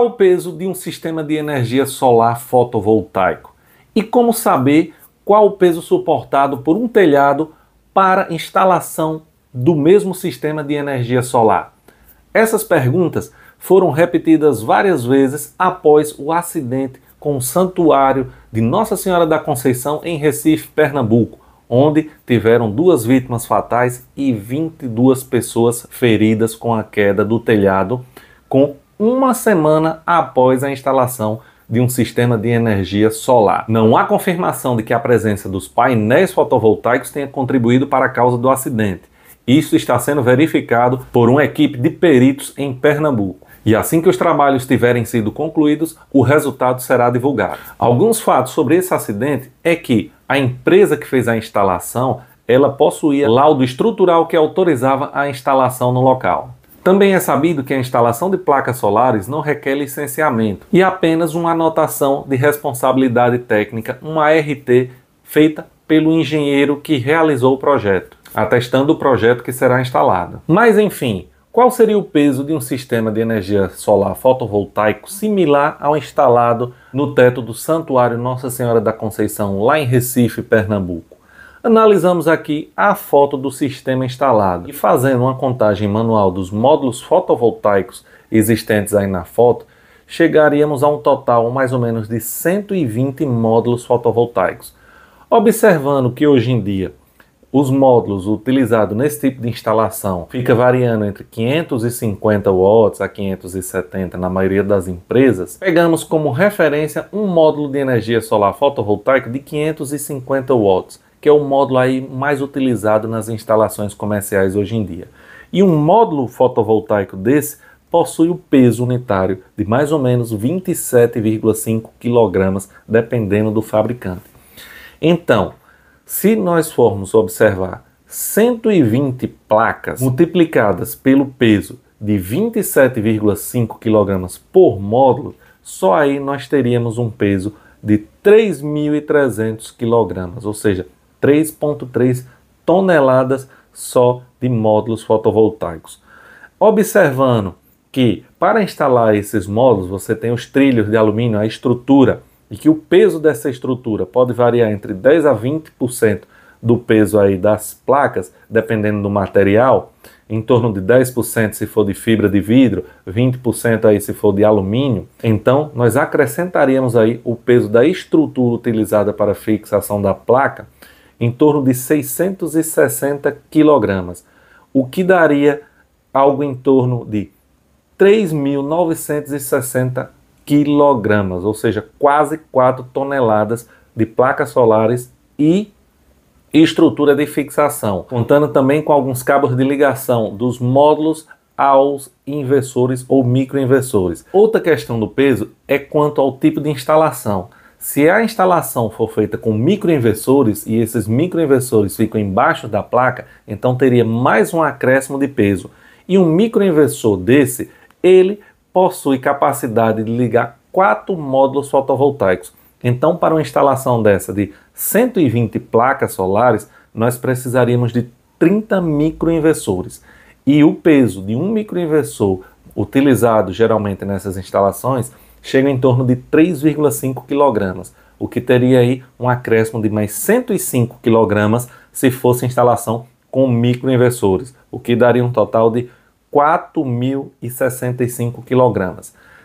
Qual o peso de um sistema de energia solar fotovoltaico? E como saber qual o peso suportado por um telhado para instalação do mesmo sistema de energia solar? Essas perguntas foram repetidas várias vezes após o acidente com o santuário de Nossa Senhora da Conceição em Recife, Pernambuco, onde tiveram duas vítimas fatais e 22 pessoas feridas com a queda do telhado com uma semana após a instalação de um sistema de energia solar. Não há confirmação de que a presença dos painéis fotovoltaicos tenha contribuído para a causa do acidente. Isso está sendo verificado por uma equipe de peritos em Pernambuco. E assim que os trabalhos tiverem sido concluídos, o resultado será divulgado. Alguns fatos sobre esse acidente é que a empresa que fez a instalação, ela possuía laudo estrutural que autorizava a instalação no local. Também é sabido que a instalação de placas solares não requer licenciamento e apenas uma anotação de responsabilidade técnica, uma RT, feita pelo engenheiro que realizou o projeto, atestando o projeto que será instalado. Mas enfim, qual seria o peso de um sistema de energia solar fotovoltaico similar ao instalado no teto do Santuário Nossa Senhora da Conceição, lá em Recife, Pernambuco? Analisamos aqui a foto do sistema instalado e fazendo uma contagem manual dos módulos fotovoltaicos existentes aí na foto, chegaríamos a um total mais ou menos de 120 módulos fotovoltaicos. Observando que hoje em dia os módulos utilizados nesse tipo de instalação fica variando entre 550 watts a 570 na maioria das empresas, pegamos como referência um módulo de energia solar fotovoltaico de 550 watts que é o módulo aí mais utilizado nas instalações comerciais hoje em dia. E um módulo fotovoltaico desse possui o peso unitário de mais ou menos 27,5 kg, dependendo do fabricante. Então, se nós formos observar 120 placas multiplicadas pelo peso de 27,5 kg por módulo, só aí nós teríamos um peso de 3.300 kg, ou seja, 3,3 toneladas só de módulos fotovoltaicos. Observando que para instalar esses módulos você tem os trilhos de alumínio, a estrutura, e que o peso dessa estrutura pode variar entre 10 a 20% do peso aí das placas, dependendo do material, em torno de 10% se for de fibra de vidro, 20% aí se for de alumínio. Então, nós acrescentaríamos aí o peso da estrutura utilizada para fixação da placa em torno de 660 quilogramas, o que daria algo em torno de 3.960 quilogramas, ou seja, quase 4 toneladas de placas solares e estrutura de fixação, contando também com alguns cabos de ligação dos módulos aos inversores ou microinversores. Outra questão do peso é quanto ao tipo de instalação. Se a instalação for feita com microinversores e esses microinversores ficam embaixo da placa, então teria mais um acréscimo de peso. E um microinversor desse, ele possui capacidade de ligar quatro módulos fotovoltaicos. Então, para uma instalação dessa de 120 placas solares, nós precisaríamos de 30 microinversores. E o peso de um microinversor utilizado geralmente nessas instalações chega em torno de 3,5 kg, o que teria aí um acréscimo de mais 105 kg se fosse instalação com microinversores, o que daria um total de 4.065 kg.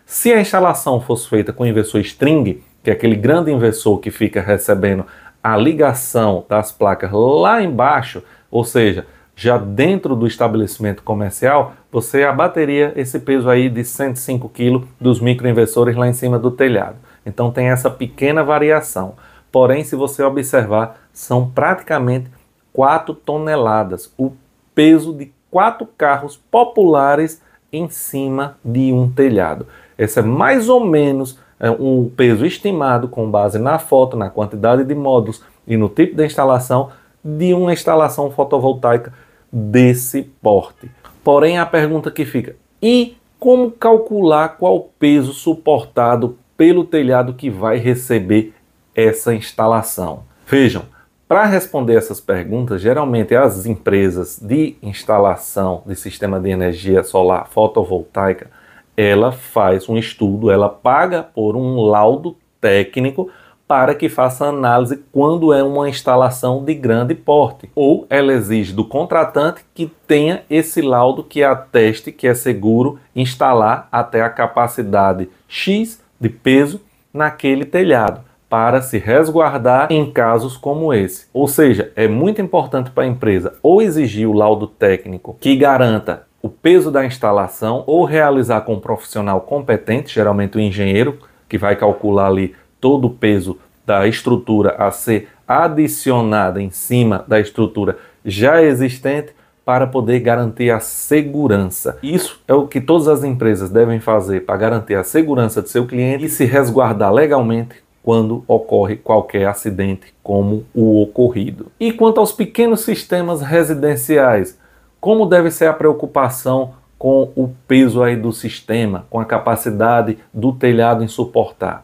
Se a instalação fosse feita com inversor string, que é aquele grande inversor que fica recebendo a ligação das placas lá embaixo, ou seja, já dentro do estabelecimento comercial, você abateria esse peso aí de 105 kg dos microinversores lá em cima do telhado. Então tem essa pequena variação. Porém, se você observar, são praticamente 4 toneladas, o peso de quatro carros populares em cima de um telhado. Esse é mais ou menos é, um peso estimado com base na foto, na quantidade de módulos e no tipo de instalação de uma instalação fotovoltaica desse porte. Porém, a pergunta que fica: e como calcular qual peso suportado pelo telhado que vai receber essa instalação? Vejam, para responder essas perguntas, geralmente as empresas de instalação de sistema de energia solar fotovoltaica, ela faz um estudo, ela paga por um laudo técnico para que faça análise quando é uma instalação de grande porte, ou ela exige do contratante que tenha esse laudo que ateste que é seguro instalar até a capacidade X de peso naquele telhado para se resguardar em casos como esse. Ou seja, é muito importante para a empresa ou exigir o laudo técnico que garanta o peso da instalação ou realizar com um profissional competente, geralmente o engenheiro que vai calcular ali todo o peso da estrutura a ser adicionada em cima da estrutura já existente para poder garantir a segurança. Isso é o que todas as empresas devem fazer para garantir a segurança de seu cliente e se resguardar legalmente quando ocorre qualquer acidente como o ocorrido. E quanto aos pequenos sistemas residenciais, como deve ser a preocupação com o peso aí do sistema, com a capacidade do telhado em suportar?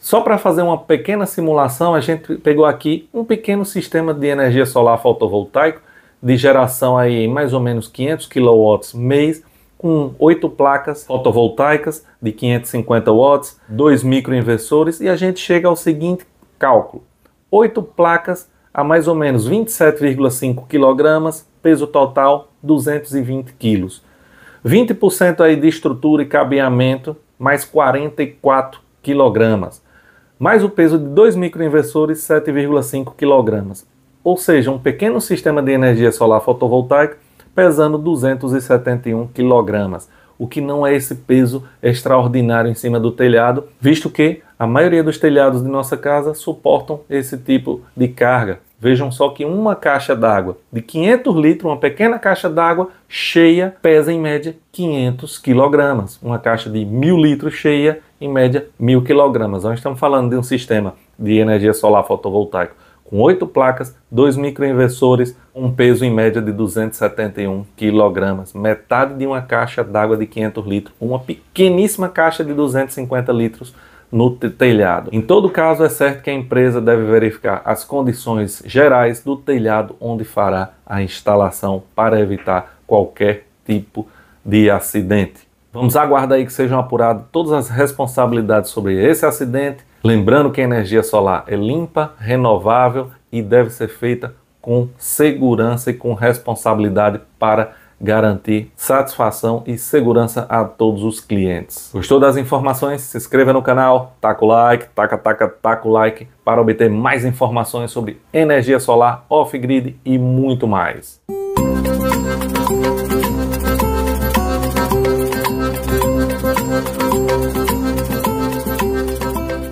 Só para fazer uma pequena simulação, a gente pegou aqui um pequeno sistema de energia solar fotovoltaico de geração aí em mais ou menos 500 kW mês, com oito placas fotovoltaicas de 550 watts, dois microinversores e a gente chega ao seguinte cálculo: oito placas a mais ou menos 27,5 kg, peso total 220 kg. 20% aí de estrutura e cabeamento mais 44 kg mais o peso de dois microinversores 7,5 kg, ou seja, um pequeno sistema de energia solar fotovoltaica pesando 271 kg, o que não é esse peso extraordinário em cima do telhado, visto que a maioria dos telhados de nossa casa suportam esse tipo de carga. Vejam só que uma caixa d'água de 500 litros, uma pequena caixa d'água cheia, pesa em média 500 kg. Uma caixa de 1000 litros cheia em média, mil quilogramas. Nós estamos falando de um sistema de energia solar fotovoltaico com oito placas, dois microinversores, um peso em média de 271 quilogramas, metade de uma caixa d'água de 500 litros, uma pequeníssima caixa de 250 litros no telhado. Em todo caso, é certo que a empresa deve verificar as condições gerais do telhado onde fará a instalação para evitar qualquer tipo de acidente. Vamos aguardar aí que sejam apuradas todas as responsabilidades sobre esse acidente. Lembrando que a energia solar é limpa, renovável e deve ser feita com segurança e com responsabilidade para garantir satisfação e segurança a todos os clientes. Gostou das informações? Se inscreva no canal, taca o like, taca, taca, taca o like para obter mais informações sobre energia solar, off-grid e muito mais.